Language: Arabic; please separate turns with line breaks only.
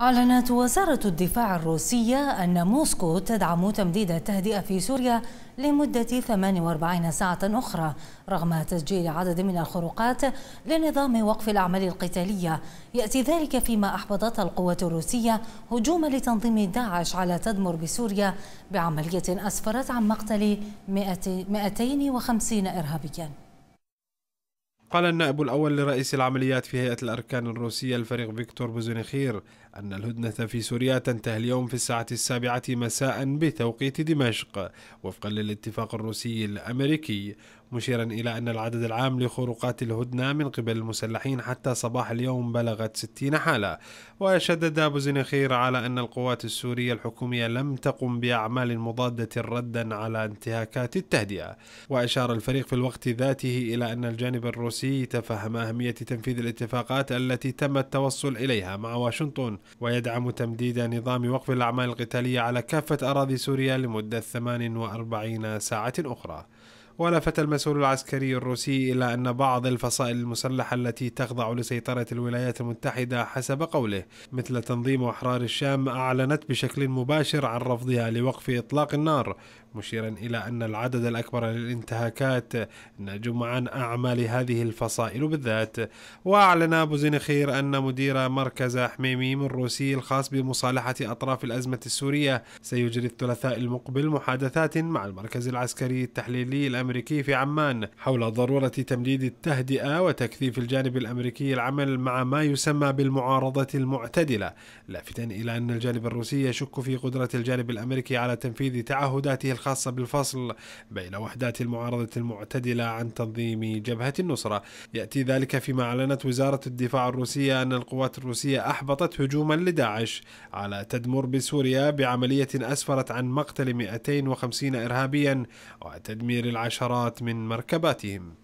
أعلنت وزارة الدفاع الروسية أن موسكو تدعم تمديد التهدئة في سوريا لمدة 48 ساعة أخرى رغم تسجيل عدد من الخروقات لنظام وقف الأعمال القتالية يأتي ذلك فيما أحبطت القوة الروسية هجوم لتنظيم داعش على تدمر بسوريا بعملية أسفرت عن مقتل 250 إرهابياً
قال النائب الأول لرئيس العمليات في هيئة الأركان الروسية الفريق فيكتور بوزنخير أن الهدنة في سوريا تنتهي اليوم في الساعة السابعة مساء بتوقيت دمشق وفقا للاتفاق الروسي الأمريكي مشيرا إلى أن العدد العام لخروقات الهدنة من قبل المسلحين حتى صباح اليوم بلغت 60 حالة وشدد بوزنخير على أن القوات السورية الحكومية لم تقم بأعمال مضادة ردا على انتهاكات التهدئة وأشار الفريق في الوقت ذاته إلى أن الجانب الروسي الروسي تفهم أهمية تنفيذ الاتفاقات التي تم التوصل إليها مع واشنطن ويدعم تمديد نظام وقف الأعمال القتالية على كافة أراضي سوريا لمدة 48 ساعة أخرى ولفت المسؤول العسكري الروسي إلى أن بعض الفصائل المسلحة التي تخضع لسيطرة الولايات المتحدة حسب قوله مثل تنظيم أحرار الشام أعلنت بشكل مباشر عن رفضها لوقف إطلاق النار مشيرا إلى أن العدد الأكبر للانتهاكات نجم عن أعمال هذه الفصائل بالذات وأعلن أبو زنخير أن مدير مركز حميميم الروسي الخاص بمصالحة أطراف الأزمة السورية سيجري الثلاثاء المقبل محادثات مع المركز العسكري التحليلي الأمريكي الأمريكي في عمان حول ضرورة تمديد التهدئة وتكثيف الجانب الأمريكي العمل مع ما يسمى بالمعارضة المعتدلة لافتا إلى أن الجانب الروسي يشك في قدرة الجانب الأمريكي على تنفيذ تعهداته الخاصة بالفصل بين وحدات المعارضة المعتدلة عن تنظيم جبهة النصرة يأتي ذلك فيما أعلنت وزارة الدفاع الروسية أن القوات الروسية أحبطت هجوما لداعش على تدمر بسوريا بعملية أسفرت عن مقتل 250 إرهابيا وتدمير العشر الحشرات من مركباتهم